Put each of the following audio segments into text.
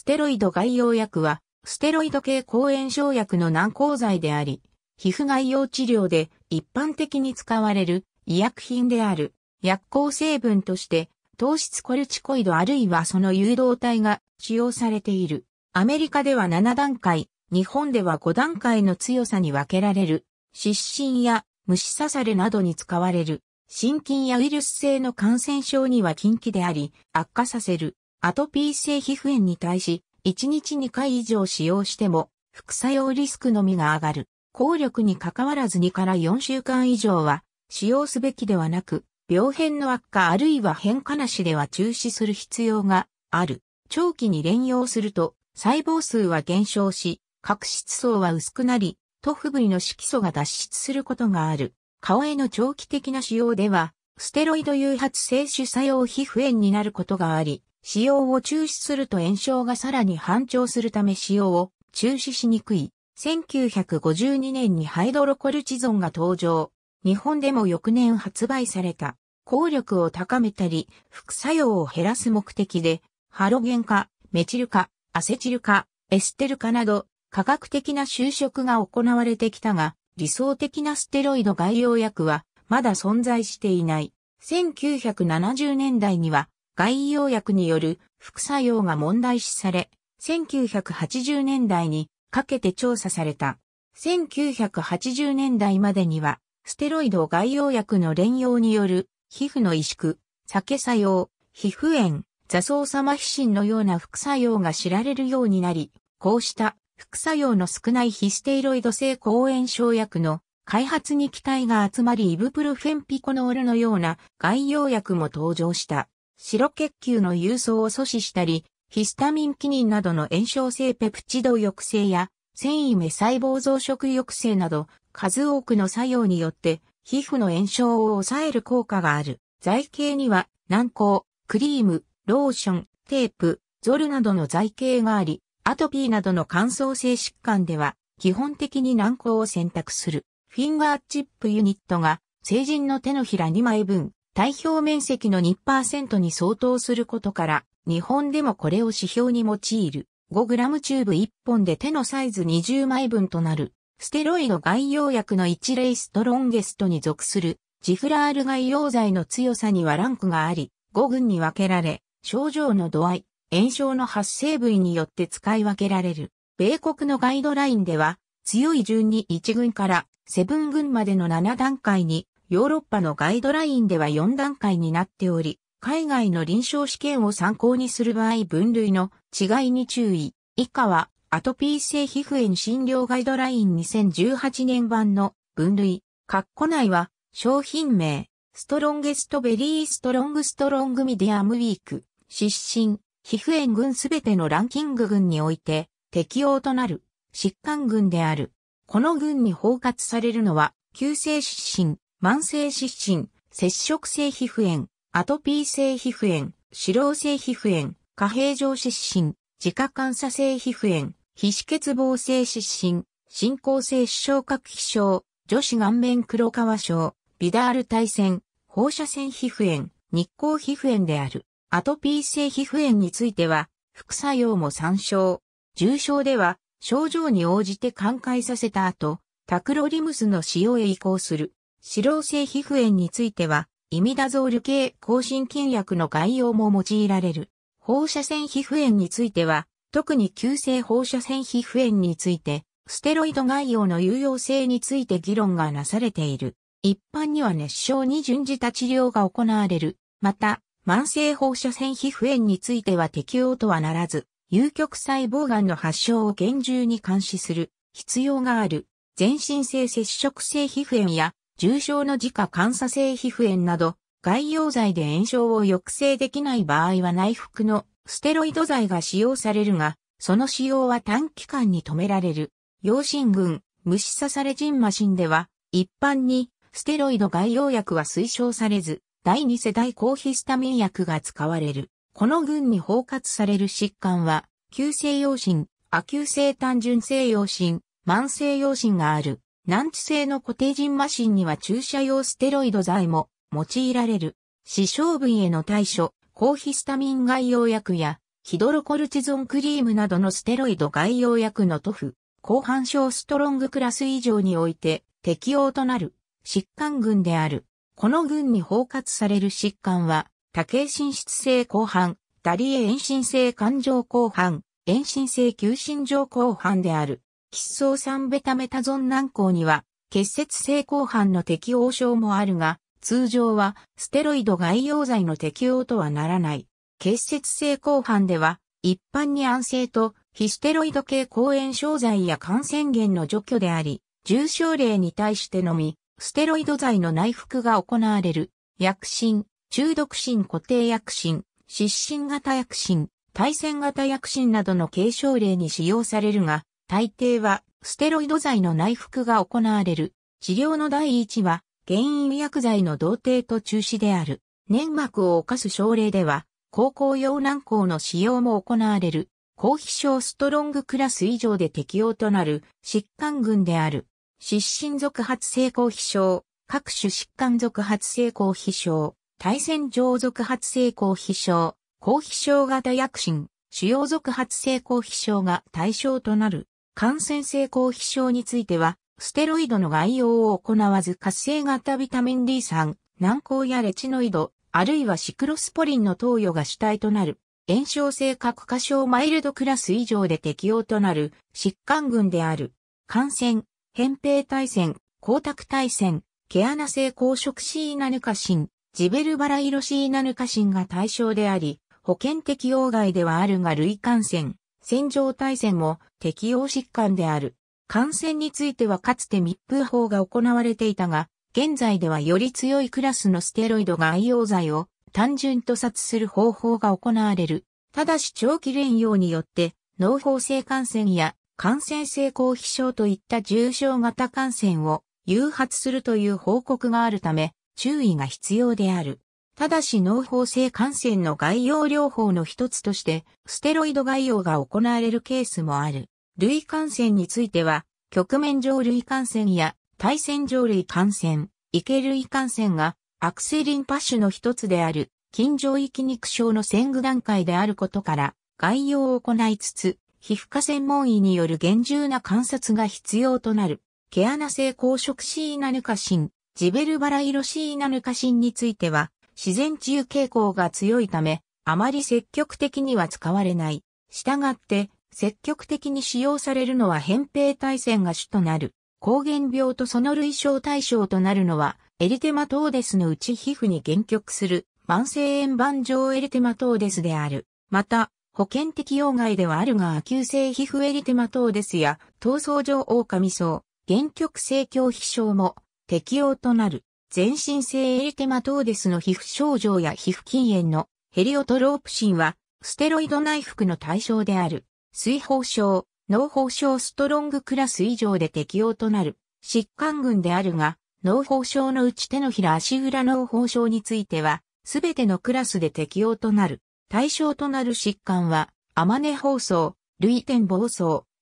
ステロイド外用薬は、ステロイド系抗炎症薬の軟膏剤であり、皮膚外用治療で一般的に使われる医薬品である薬効成分として、糖質コルチコイドあるいはその誘導体が使用されている。アメリカでは7段階、日本では5段階の強さに分けられる、失神や虫刺されなどに使われる、心筋やウイルス性の感染症には禁忌であり、悪化させる。アトピー性皮膚炎に対し、1日2回以上使用しても、副作用リスクのみが上がる。効力に関わらず2から4週間以上は、使用すべきではなく、病変の悪化あるいは変化なしでは中止する必要がある。長期に連用すると、細胞数は減少し、角質層は薄くなり、塗布部位の色素が脱出することがある。顔への長期的な使用では、ステロイド誘発性主作用皮膚炎になることがあり、使用を中止すると炎症がさらに反調するため使用を中止しにくい。1952年にハイドロコルチゾンが登場。日本でも翌年発売された。効力を高めたり、副作用を減らす目的で、ハロゲン化、メチル化、アセチル化、エステル化など、科学的な就職が行われてきたが、理想的なステロイド外用薬はまだ存在していない。1970年代には外用薬による副作用が問題視され、1980年代にかけて調査された。1980年代までには、ステロイド外用薬の連用による皮膚の萎縮、酒作用、皮膚炎、座層様皮疹のような副作用が知られるようになり、こうした副作用の少ない非ステイロイド性抗炎症薬の開発に期待が集まりイブプルフェンピコノールのような外用薬も登場した。白血球の郵送を阻止したり、ヒスタミンキニンなどの炎症性ペプチド抑制や、繊維目細胞増殖抑制など、数多くの作用によって、皮膚の炎症を抑える効果がある。材形には、軟膏、クリーム、ローション、テープ、ゾルなどの材形があり、アトピーなどの乾燥性疾患では、基本的に軟膏を選択する。フィンガーチップユニットが、成人の手のひら2枚分、体表面積の2%に相当することから、日本でもこれを指標に用いる。5g チューブ1本で手のサイズ20枚分となる、ステロイド外用薬の一例ストロンゲストに属する、ジフラール外用剤の強さにはランクがあり、5群に分けられ、症状の度合い、炎症の発生部位によって使い分けられる。米国のガイドラインでは、強い順に1群から7群までの7段階にヨーロッパのガイドラインでは4段階になっており、海外の臨床試験を参考にする場合分類の違いに注意。以下は、アトピー性皮膚炎診療ガイドライン2018年版の分類。括弧内は、商品名、ストロンゲストベリーストロングストロングミディアムウィーク、湿疹、皮膚炎群すべてのランキング群において適用となる疾患群である。この群に包括されるのは、急性湿疹、慢性湿疹、接触性皮膚炎、アトピー性皮膚炎、脂漏性皮膚炎、貨幣状湿疹、自家感作性皮膚炎、皮脂欠乏性湿疹、進行性視核皮症、女子顔面黒川症、ビダール対戦、放射線皮膚炎、日光皮膚炎である。アトピー性皮膚炎については、副作用も参照。重症では、症状に応じて寛解させた後、タクロリムスの使用へ移行する。脂漏性皮膚炎については、イミダゾール系抗真菌薬の概要も用いられる。放射線皮膚炎については、特に急性放射線皮膚炎について、ステロイド概要の有用性について議論がなされている。一般には熱症に準じた治療が行われる。また、慢性放射線皮膚炎については適用とはならず、有極細胞癌の発症を厳重に監視する必要がある。全身性接触性皮膚炎や重症の自家感作性皮膚炎など、外用剤で炎症を抑制できない場合は内服のステロイド剤が使用されるが、その使用は短期間に止められる。陽心群、虫刺されジンマシンでは、一般にステロイド外用薬は推奨されず、第2世代抗ヒスタミン薬が使われる。この群に包括される疾患は、急性陽心、亜急性単純性陽心、慢性陽心がある。難治性の固定人麻疹には注射用ステロイド剤も用いられる。死傷分への対処、抗ヒスタミン外用薬や、ヒドロコルチゾンクリームなどのステロイド外用薬の塗布、後半症ストロングクラス以上において適用となる疾患群である。この群に包括される疾患は、多形心出性後半、ダリエ遠心性感情後半、遠心性急心状後半である。喫相酸ベタメタゾン軟膏には、結節性抗反の適応症もあるが、通常はステロイド外用剤の適応とはならない。結節性抗反では、一般に安静と非ステロイド系抗炎症剤や感染源の除去であり、重症例に対してのみ、ステロイド剤の内服が行われる、薬疹、中毒疹固定薬疹、湿疹型薬疹、対戦型薬疹などの軽症例に使用されるが、大抵はステロイド剤の内服が行われる。治療の第一は、原因薬剤の同定と中止である。粘膜を犯す症例では、高校用軟膏の使用も行われる。抗皮症ストロングクラス以上で適用となる疾患群である。失神続発性抗皮症、各種疾患続発性抗皮症、対戦上続発性抗皮症、抗皮症型薬疹、主要続発性抗皮症が対象となる。感染性抗皮症については、ステロイドの外用を行わず活性型ビタミン D 3軟膏やレチノイド、あるいはシクロスポリンの投与が主体となる、炎症性核化症マイルドクラス以上で適用となる疾患群である、感染、扁平体腺、光沢体戦、毛穴性硬色シーナヌカシン、ジベルバラ色シーナヌカシンが対象であり、保険適用外ではあるが類感染、戦場対戦も適応疾患である。感染についてはかつて密封法が行われていたが、現在ではより強いクラスのステロイドが愛用剤を単純と殺する方法が行われる。ただし長期連用によって、脳法性感染や感染性後皮症といった重症型感染を誘発するという報告があるため、注意が必要である。ただし脳法性感染の概要療法の一つとして、ステロイド概要が行われるケースもある。類感染については、局面上類感染や対戦上類感染、池類感染がアクセリンパ種の一つである、近上域肉症の先具段階であることから、概要を行いつつ、皮膚科専門医による厳重な観察が必要となる。毛穴性硬職シーナヌカシン、ジベルバラ色シーナヌカシンについては、自然治癒傾向が強いため、あまり積極的には使われない。したがって、積極的に使用されるのは扁平体戦が主となる。抗原病とその類症対象となるのは、エリテマトーデスのうち皮膚に限局する慢性円盤状エリテマトーデスである。また、保険適用外ではあるが、急性皮膚エリテマトーデスや、闘争上狼層、限局性強皮症も適用となる。全身性エリテマトーデスの皮膚症状や皮膚禁煙のヘリオトロープシンは、ステロイド内服の対象である、水泡症、脳泡症ストロングクラス以上で適用となる、疾患群であるが、脳泡症のうち手のひら足裏脳泡症については、すべてのクラスで適用となる。対象となる疾患は、アマネ包層、類点暴走、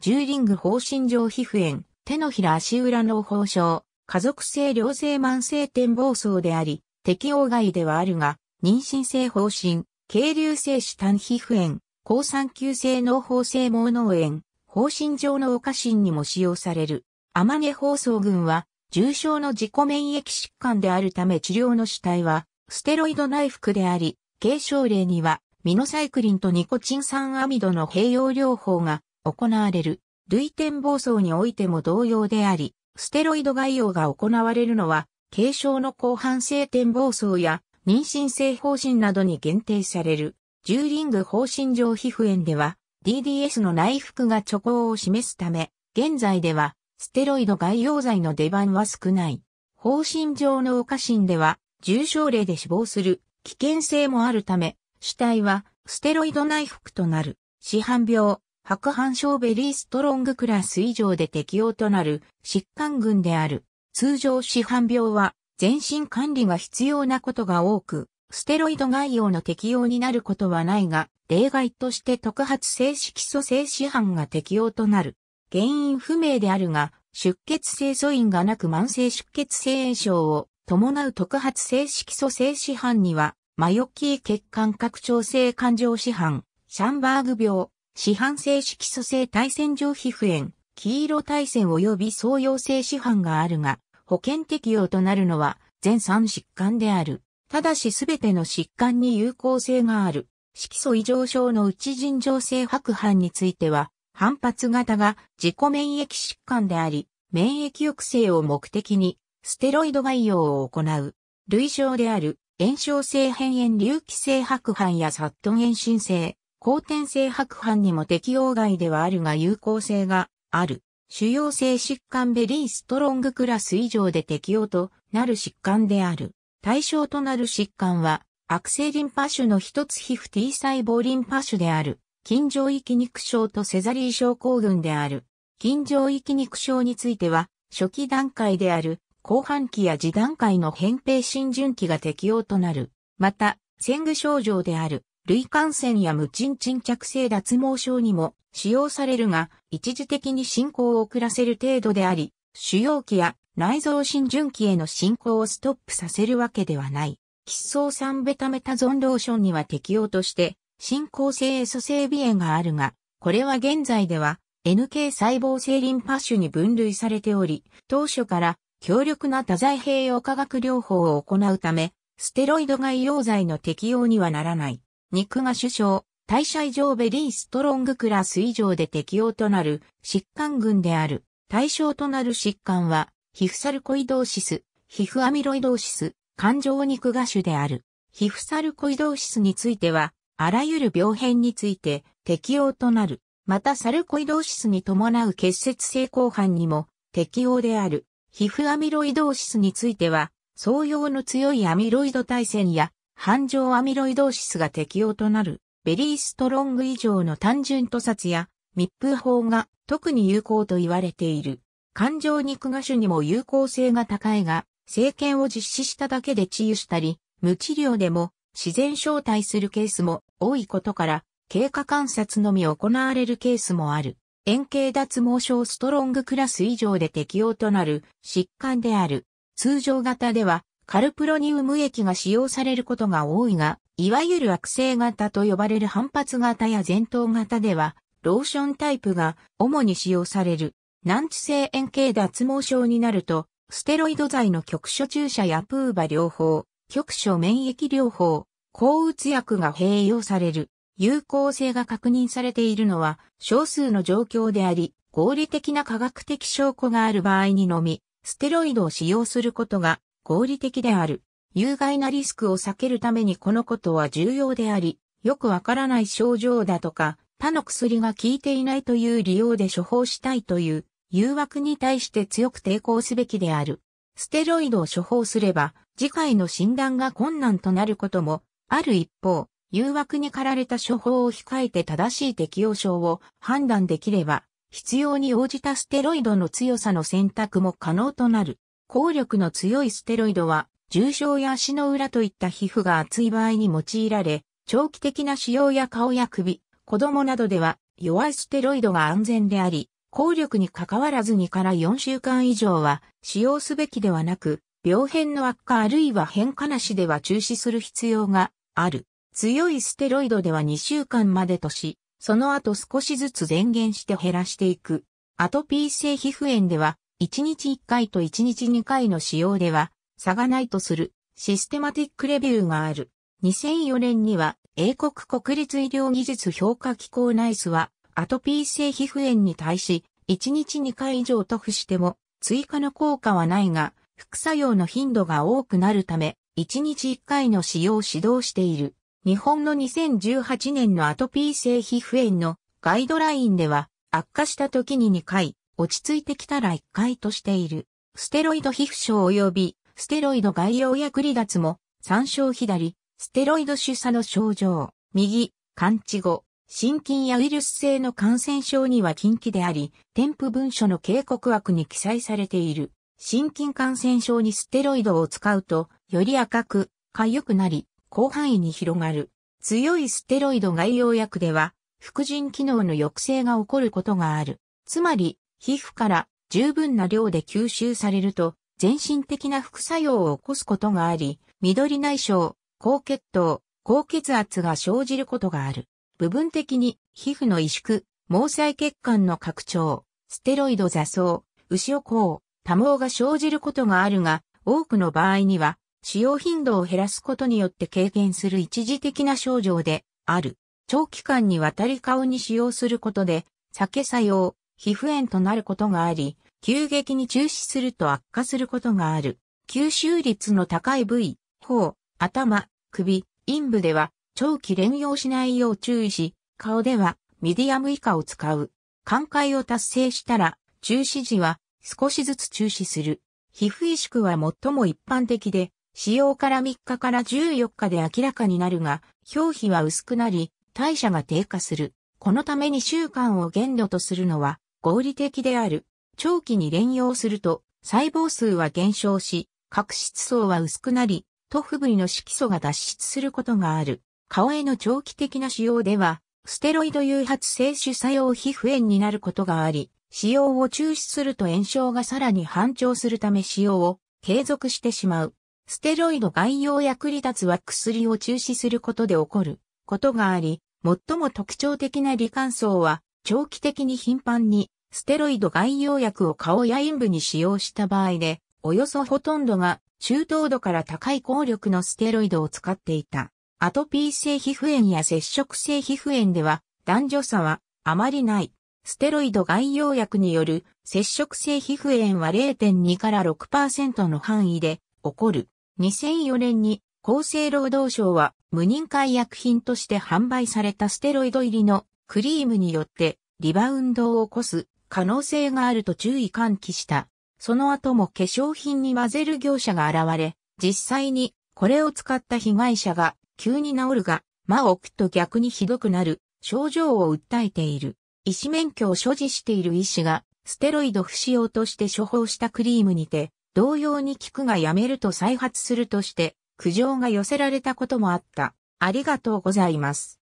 ジューリング放心状皮膚炎、手のひら足裏脳泡症、家族性良性慢性転望層であり、適応外ではあるが、妊娠性方針、軽流性子単皮膚炎、高酸球性脳胞性毛脳炎、方針上のお過信にも使用される。アマネ放送群は、重症の自己免疫疾患であるため治療の主体は、ステロイド内服であり、軽症例には、ミノサイクリンとニコチン酸アミドの併用療法が行われる。類転暴走においても同様であり、ステロイド外用が行われるのは、軽症の後半性転望層や妊娠性方針などに限定される、ジューリング方針上皮膚炎では、DDS の内服が貯蔵を示すため、現在では、ステロイド外用剤の出番は少ない。方針上のお過信では、重症例で死亡する危険性もあるため、主体はステロイド内服となる。市販病、白斑症ベリーストロングクラス以上で適用となる疾患群である。通常市販病は全身管理が必要なことが多く、ステロイド外用の適用になることはないが、例外として特発性色素性市販が適用となる。原因不明であるが、出血性素因がなく慢性出血性炎症を伴う特発性色素性市販には、マヨッキー血管拡張性感情市販、シャンバーグ病、市販性色素性対戦上皮膚炎、黄色対戦及び創用性市販があるが、保険適用となるのは全3疾患である。ただしすべての疾患に有効性がある。色素異常症のうち尋常性白斑については、反発型が自己免疫疾患であり、免疫抑制を目的に、ステロイド外用を行う。類症である炎症性変炎隆起性白斑やサットン炎心性、後天性白斑にも適用外ではあるが有効性がある。主要性疾患ベリーストロングクラス以上で適用となる疾患である。対象となる疾患は、悪性リンパ腫の一つ皮膚 T 細胞リンパ腫である。筋上域肉症とセザリー症候群である。筋上域肉症については、初期段階である、後半期や次段階の扁平浸潤期が適用となる。また、戦具症状である、類感染や無賃沈着性脱毛症にも使用されるが、一時的に進行を遅らせる程度であり、腫瘍期や内臓浸潤期への進行をストップさせるわけではない。喫相酸ベタメタゾンローションには適用として、進行性エソ性鼻炎があるが、これは現在では NK 細胞性リンパ腫に分類されており、当初から強力な多剤併用化学療法を行うため、ステロイド外用剤の適用にはならない。肉が首相、代謝異常ベリーストロングクラス以上で適用となる疾患群である。対象となる疾患は、皮膚サルコイドーシス、皮膚アミロイドーシス、感情肉芽主である。皮膚サルコイドーシスについては、あらゆる病変について適用となる。またサルコイドーシスに伴う結節性交犯にも適用である。皮膚アミロイドーシスについては、相用の強いアミロイド対戦や半情アミロイドーシスが適用となる、ベリーストロング以上の単純塗殺や密封法が特に有効と言われている。感情肉芽種にも有効性が高いが、生検を実施しただけで治癒したり、無治療でも自然招待するケースも多いことから、経過観察のみ行われるケースもある。円形脱毛症ストロングクラス以上で適用となる疾患である。通常型ではカルプロニウム液が使用されることが多いが、いわゆる悪性型と呼ばれる反発型や前頭型では、ローションタイプが主に使用される。難治性円形脱毛症になると、ステロイド剤の局所注射やプーバ療法、局所免疫療法、抗うつ薬が併用される。有効性が確認されているのは少数の状況であり、合理的な科学的証拠がある場合にのみ、ステロイドを使用することが合理的である。有害なリスクを避けるためにこのことは重要であり、よくわからない症状だとか、他の薬が効いていないという利用で処方したいという誘惑に対して強く抵抗すべきである。ステロイドを処方すれば、次回の診断が困難となることも、ある一方、誘惑に駆られた処方を控えて正しい適応症を判断できれば、必要に応じたステロイドの強さの選択も可能となる。効力の強いステロイドは、重症や足の裏といった皮膚が厚い場合に用いられ、長期的な使用や顔や首、子供などでは弱いステロイドが安全であり、効力に関わらず2から4週間以上は使用すべきではなく、病変の悪化あるいは変化なしでは中止する必要がある。強いステロイドでは2週間までとし、その後少しずつ前減して減らしていく。アトピー性皮膚炎では1日1回と1日2回の使用では差がないとするシステマティックレビューがある。2004年には英国国立医療技術評価機構ナイスはアトピー性皮膚炎に対し1日2回以上塗布しても追加の効果はないが副作用の頻度が多くなるため1日1回の使用を指導している。日本の2018年のアトピー性皮膚炎のガイドラインでは悪化した時に2回、落ち着いてきたら一回としている。ステロイド皮膚症及び、ステロイド外用薬離脱も、参照左、ステロイド主査の症状、右、完治後、心筋やウイルス性の感染症には禁忌であり、添付文書の警告枠に記載されている。心筋感染症にステロイドを使うと、より赤く、痒くなり、広範囲に広がる。強いステロイド外用薬では、副腎機能の抑制が起こることがある。つまり、皮膚から十分な量で吸収されると、全身的な副作用を起こすことがあり、緑内障、高血糖、高血圧が生じることがある。部分的に皮膚の萎縮、毛細血管の拡張、ステロイド座層、牛をこう、多毛が生じることがあるが、多くの場合には、使用頻度を減らすことによって軽減する一時的な症状である。長期間にわたり顔に使用することで、酒作用、皮膚炎となることがあり、急激に中止すると悪化することがある。吸収率の高い部位、頬、頭、首、陰部では長期連用しないよう注意し、顔ではミディアム以下を使う。寛解を達成したら、中止時は少しずつ中止する。皮膚萎縮は最も一般的で、使用から3日から14日で明らかになるが、表皮は薄くなり、代謝が低下する。このために習慣を限度とするのは合理的である。長期に連用すると、細胞数は減少し、角質層は薄くなり、塗布部位の色素が脱出することがある。顔への長期的な使用では、ステロイド誘発性主作用皮膚炎になることがあり、使用を中止すると炎症がさらに反調するため使用を継続してしまう。ステロイド外用薬離脱は薬を中止することで起こることがあり、最も特徴的な罹患層は長期的に頻繁にステロイド外用薬を顔や陰部に使用した場合で、およそほとんどが中等度から高い効力のステロイドを使っていた。アトピー性皮膚炎や接触性皮膚炎では男女差はあまりない。ステロイド外用薬による接触性皮膚炎は0.2から6%の範囲で起こる。2004年に厚生労働省は無認可医薬品として販売されたステロイド入りのクリームによってリバウンドを起こす可能性があると注意喚起した。その後も化粧品に混ぜる業者が現れ、実際にこれを使った被害者が急に治るが、魔を置くと逆にひどくなる症状を訴えている。医師免許を所持している医師がステロイド不使用として処方したクリームにて、同様に効くがやめると再発するとして、苦情が寄せられたこともあった。ありがとうございます。